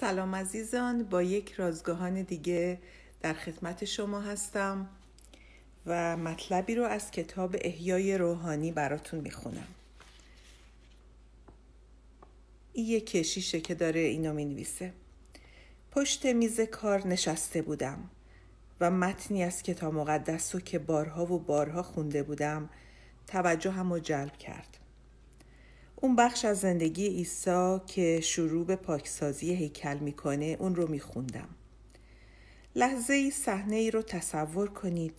سلام عزیزان با یک رازگاهان دیگه در خدمت شما هستم و مطلبی رو از کتاب احیای روحانی براتون میخونم این یه کشیشه که داره اینو مینویسه پشت میز کار نشسته بودم و متنی از کتاب مقدس رو که بارها و بارها خونده بودم توجه هم جلب کرد اون بخش از زندگی عیسی که شروع به پاکسازی هیکل میکنه اون رو میخوندم لحظه ای صحنه ای رو تصور کنید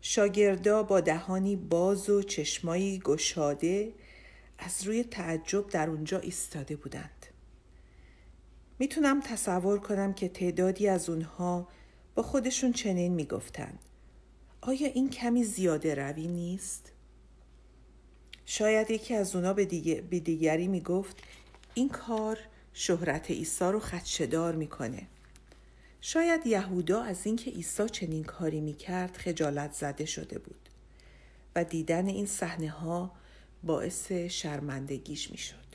شاگردا با دهانی باز و چشمایی گشاده از روی تعجب در اونجا ایستاده بودند میتونم تصور کنم که تعدادی از اونها با خودشون چنین میگفتند آیا این کمی زیاده روی نیست؟ شاید یکی از اونا به, دیگه، به دیگری میگفت این کار شهرت عیسی رو خدشدار میکنه شاید یهودا از اینکه عیسی چنین کاری میکرد خجالت زده شده بود و دیدن این صحنه ها باعث شرمندگیش میشد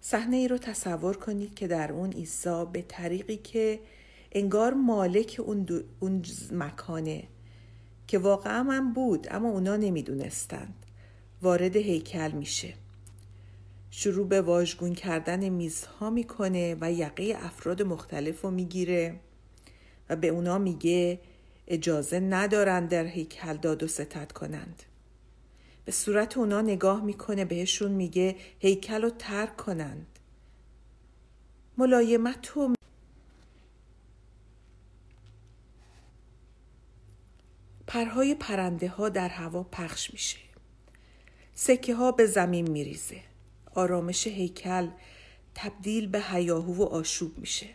صحنه ای رو تصور کنید که در اون عیسی به طریقی که انگار مالک اون, اون مکانه که واقعا من بود اما اونا نمیدونستند وارد هیکل میشه شروع به واژگون کردن میزها میکنه و یقه افراد مختلف رو میگیره و به اونا میگه اجازه ندارند در هیکل داد و ستت کنند به صورت اونا نگاه میکنه بهشون میگه هیکل رو ترک کنند ملایمت و پرهای پرنده ها در هوا پخش میشه سکه ها به زمین میریزه آرامش هیکل تبدیل به هیاهو و آشوب میشه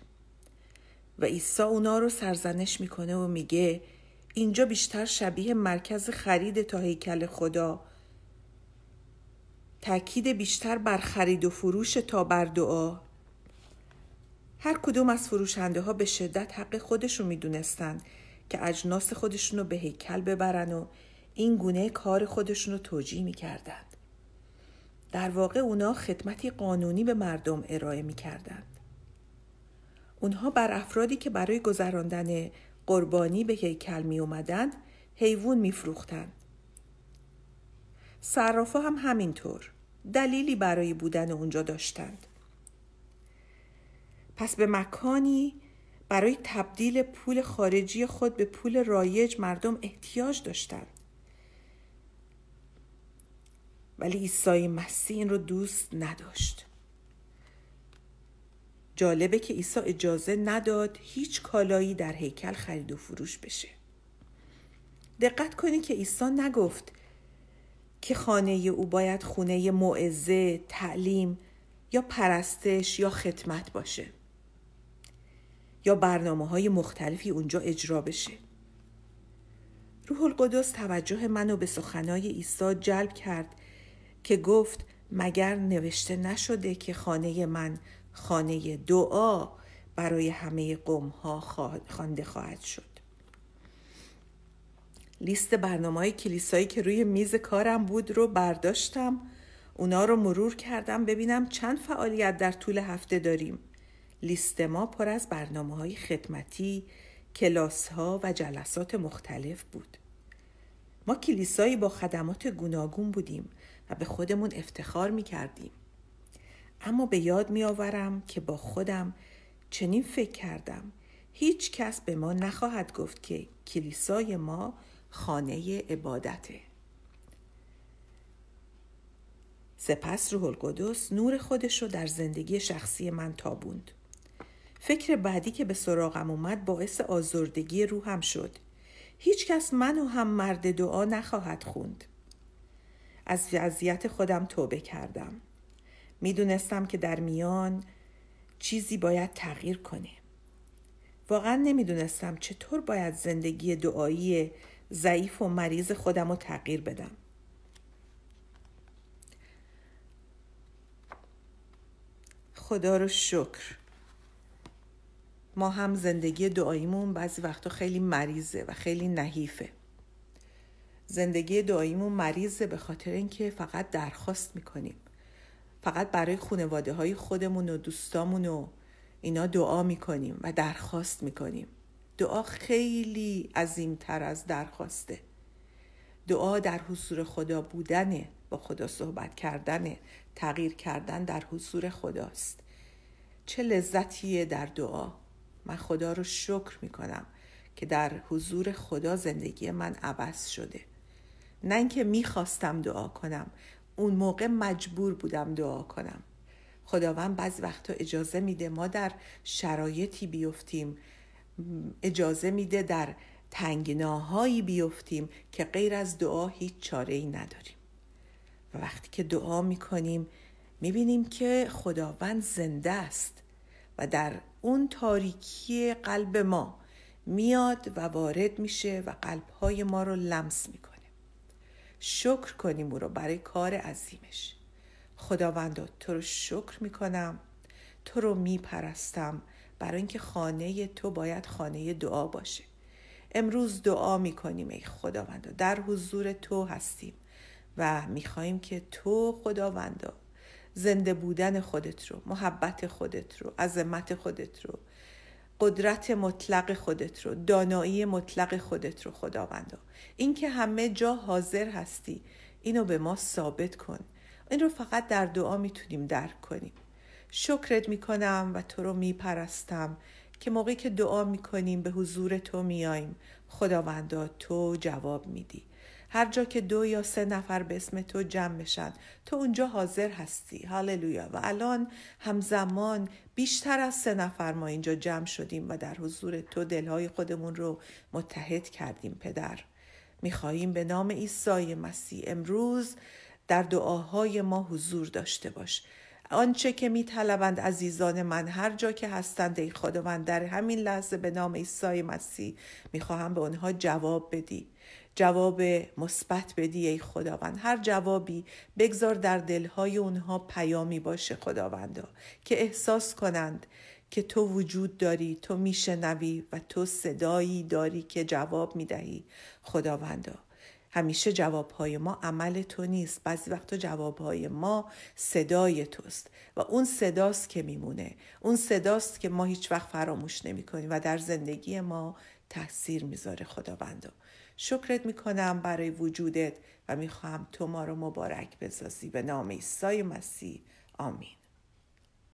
و عیسی اونا رو سرزنش میکنه و میگه اینجا بیشتر شبیه مرکز خرید تا هیکل خدا تاکید بیشتر بر خرید و فروش تا بر دعا هر کدوم از فروشنده ها به شدت حق خودشون میدونستند که اجناس خودشون رو به هیکل ببرن و این گونه کار خودشون رو توجیه کردند. در واقع اونا خدمتی قانونی به مردم ارائه می کردند. اونها بر افرادی که برای گذراندن قربانی به هیکل می اومدند حیوان می فروختند. صرافا هم همینطور دلیلی برای بودن اونجا داشتند. پس به مکانی برای تبدیل پول خارجی خود به پول رایج مردم احتیاج داشتند. ولی عیسی مسیح این رو دوست نداشت جالبه که عیسی اجازه نداد هیچ کالایی در هیکل خرید و فروش بشه دقت کنید که عیسی نگفت که خانه او باید خونه معزه، تعلیم یا پرستش یا خدمت باشه یا برنامه های مختلفی اونجا اجرا بشه روح القدس توجه منو به سخنای عیسی جلب کرد که گفت مگر نوشته نشده که خانه من خانه دعا برای همه قوم ها خوانده خواهد شد لیست برنامه های کلیسایی که روی میز کارم بود رو برداشتم اونا رو مرور کردم ببینم چند فعالیت در طول هفته داریم لیست ما پر از برنامه های خدمتی، کلاس ها و جلسات مختلف بود ما کلیسایی با خدمات گوناگون بودیم و به خودمون افتخار می کردیم. اما به یاد می که با خودم چنین فکر کردم هیچ کس به ما نخواهد گفت که کلیسای ما خانه عبادته. سپس روح القدس نور خودش رو در زندگی شخصی من تابوند. فکر بعدی که به سراغم اومد باعث آزردگی روحم شد هیچ من منو هم مرد دعا نخواهد خوند از وضعیت خودم توبه کردم میدونستم که در میان چیزی باید تغییر کنه واقعا نمیدونستم چطور باید زندگی دعایی ضعیف و مریض خودم رو تغییر بدم خدا رو شکر ما هم زندگی دعاییمون بعضی وقتا خیلی مریضه و خیلی نحیفه زندگی دعاییمون مریضه به خاطر اینکه فقط درخواست میکنیم فقط برای خونواده های خودمون و دوستامون و اینا دعا میکنیم و درخواست میکنیم دعا خیلی عظیمتر از درخواسته دعا در حضور خدا بودنه با خدا صحبت کردنه تغییر کردن در حضور خداست چه لذتیه در دعا من خدا رو شکر می کنم که در حضور خدا زندگی من عوض شده نه اینکه میخواستم دعا کنم اون موقع مجبور بودم دعا کنم خداوند بعض وقتا اجازه میده ما در شرایطی بیفتیم اجازه میده در تنگناهایی بیفتیم که غیر از دعا هیچ چاره ای نداریم و وقتی که دعا میکنیم میبینیم که خداوند زنده است و در اون تاریکی قلب ما میاد و وارد میشه و قلبهای ما رو لمس میکنه شکر کنیم او رو برای کار عظیمش خداوند تو رو شکر میکنم تو رو میپرستم برای اینکه خانه تو باید خانه دعا باشه امروز دعا میکنیم ای خداوند در حضور تو هستیم و میخواهیم که تو خداوند. زنده بودن خودت رو محبت خودت رو عظمت خودت رو قدرت مطلق خودت رو دانایی مطلق خودت رو خداوندا اینکه همه جا حاضر هستی اینو به ما ثابت کن این رو فقط در دعا میتونیم درک کنیم شکرت میکنم و تو رو میپرستم که موقعی که دعا میکنیم به حضور تو میاییم خداوندا تو جواب میدی هر جا که دو یا سه نفر به اسم تو جمع بشن تو اونجا حاضر هستی هاللویا و الان همزمان بیشتر از سه نفر ما اینجا جمع شدیم و در حضور تو دلهای خودمون رو متحد کردیم پدر میخواهیم به نام عیسی مسیح امروز در دعاهای ما حضور داشته باش آنچه که می طلبند عزیزان من هر جا که هستند ای خداوند در همین لحظه به نام عیسی مسیح میخواهم به آنها جواب بدی جواب مثبت بدی ای خداوند هر جوابی بگذار در دلهای اونها پیامی باشه خداوندا که احساس کنند که تو وجود داری تو میشنوی و تو صدایی داری که جواب میدهی خداوندا همیشه جوابهای ما عمل تو نیست بعضی وقتا جوابهای ما صدای توست و اون صداست که میمونه اون صداست که ما هیچ وقت فراموش نمی کنیم و در زندگی ما تاثیر میذاره خداوندا شکرت میکنم برای وجودت و میخواهم تو ما رو مبارک بسازی به نام عیسی مسیح آمین